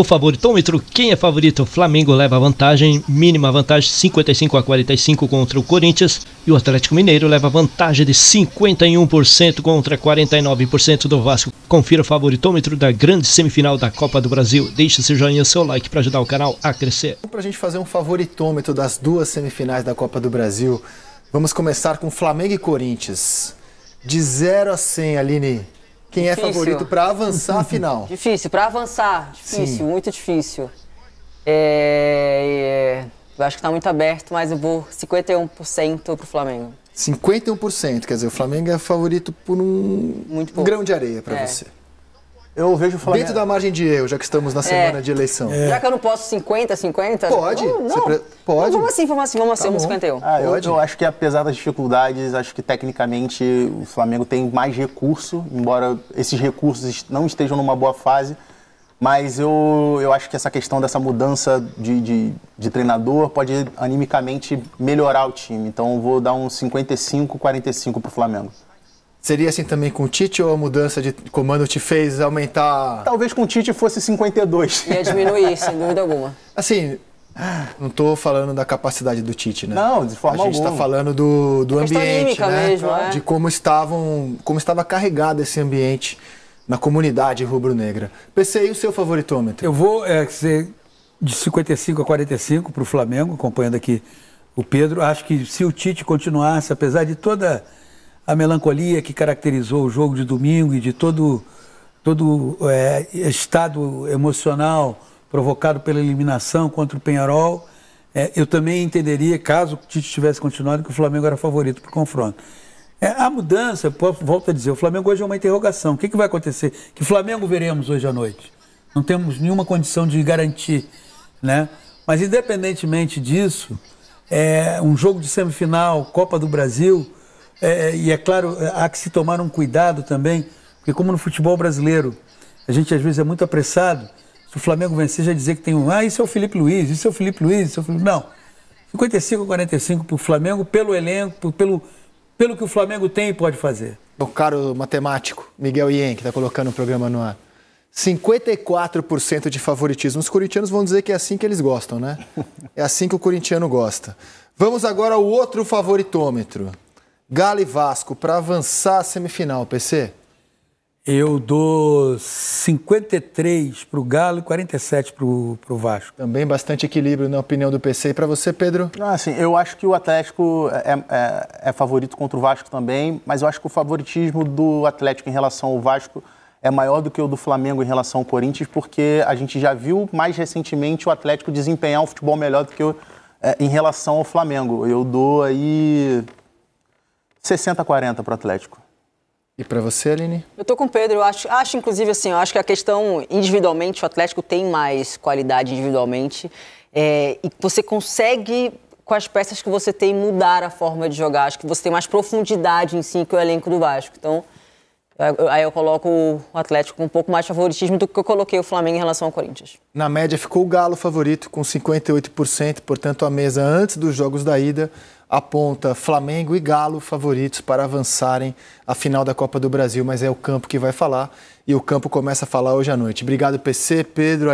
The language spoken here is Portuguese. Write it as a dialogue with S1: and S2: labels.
S1: O favoritômetro, quem é favorito? O Flamengo leva vantagem, mínima vantagem 55 a 45 contra o Corinthians e o Atlético Mineiro leva vantagem de 51% contra 49% do Vasco. Confira o favoritômetro da grande semifinal da Copa do Brasil. Deixe seu joinha, seu like para ajudar o canal a crescer. Então, para a gente fazer um favoritômetro das duas semifinais da Copa do Brasil, vamos começar com Flamengo e Corinthians. De 0 a 100, Aline, quem é difícil. é favorito para avançar a final.
S2: Difícil, para avançar, difícil, Sim. muito difícil. É, é, eu acho que está muito aberto, mas eu vou 51% para o Flamengo.
S1: 51%, quer dizer, o Flamengo é favorito por um, muito grão de areia para é. você. Eu vejo falar. Dentro da margem de erro, já que estamos na é. semana é.
S3: de eleição. É. Já que
S2: eu não posso 50, 50? Pode. Não, não. Pre... Pode. Não, vamos assim, vamos assim, vamos assim, tá assim, vamos 51. Ah, eu, eu,
S3: acho que apesar das dificuldades, acho que tecnicamente o Flamengo tem mais recurso, embora esses recursos não estejam numa boa fase. Mas eu, eu acho que essa questão dessa mudança de, de, de treinador pode animicamente melhorar o time. Então eu vou dar um 55, 45 para o Flamengo. Seria assim também com o Tite ou a mudança de comando te fez aumentar? Talvez com o Tite fosse 52.
S1: Ia diminuir, sem dúvida alguma. Assim, não estou falando da capacidade do Tite, né? Não, de forma alguma. A gente está falando do, do ambiente, né? Mesmo, é? De como estavam, como estava carregado esse ambiente na comunidade rubro-negra. Pensei o seu favoritômetro. Eu
S4: vou é, ser de 55 a 45 para o Flamengo, acompanhando aqui o Pedro. Acho que se o Tite continuasse, apesar de toda a melancolia que caracterizou o jogo de domingo e de todo, todo é, estado emocional provocado pela eliminação contra o Penharol, é, eu também entenderia, caso o Tite tivesse continuado, que o Flamengo era favorito para o confronto. É, a mudança, volto a dizer, o Flamengo hoje é uma interrogação. O que, que vai acontecer? Que Flamengo veremos hoje à noite? Não temos nenhuma condição de garantir, né? Mas independentemente disso, é, um jogo de semifinal, Copa do Brasil, é, é, e é claro, é, há que se tomar um cuidado também, porque como no futebol brasileiro, a gente às vezes é muito apressado. Se o Flamengo vencer, já dizer que tem um. Ah, isso é o Felipe Luiz, isso é o Felipe Luiz, isso é o Felipe... Não. 55 a 45 para o Flamengo, pelo elenco, pelo, pelo que o Flamengo tem e pode fazer. O caro
S1: matemático Miguel Ien, que está colocando o programa no ar. 54% de favoritismo. Os corintianos vão dizer que é assim que eles gostam, né? É assim que o corintiano gosta. Vamos agora ao outro favoritômetro. Galo e Vasco para avançar a semifinal, PC? Eu dou 53 para o Galo e 47
S3: para o Vasco. Também bastante equilíbrio na opinião do PC. E para você, Pedro? Ah, sim, eu acho que o Atlético é, é, é, é, favorito contra o Vasco também, mas eu acho que o favoritismo do Atlético em relação ao Vasco é maior do que o do Flamengo em relação ao Corinthians, porque a gente já viu mais recentemente o Atlético desempenhar um futebol melhor do que o, é, em relação ao Flamengo. Eu dou aí 60-40 para o Atlético. E para você, Aline?
S2: Eu tô com o Pedro. Eu acho, acho, inclusive, assim, eu acho que a questão individualmente, o Atlético tem mais qualidade individualmente. É, e você consegue, com as peças que você tem, mudar a forma de jogar. Acho que você tem mais profundidade em si que o elenco do Vasco. Então, Aí eu coloco o Atlético com um pouco mais de favoritismo do que eu coloquei o Flamengo em relação ao Corinthians.
S1: Na média ficou o Galo favorito com 58%, portanto a mesa antes dos jogos da ida aponta Flamengo e Galo favoritos para avançarem à final da Copa do Brasil, mas é o campo que vai falar e o campo começa a falar hoje à noite. Obrigado PC, Pedro,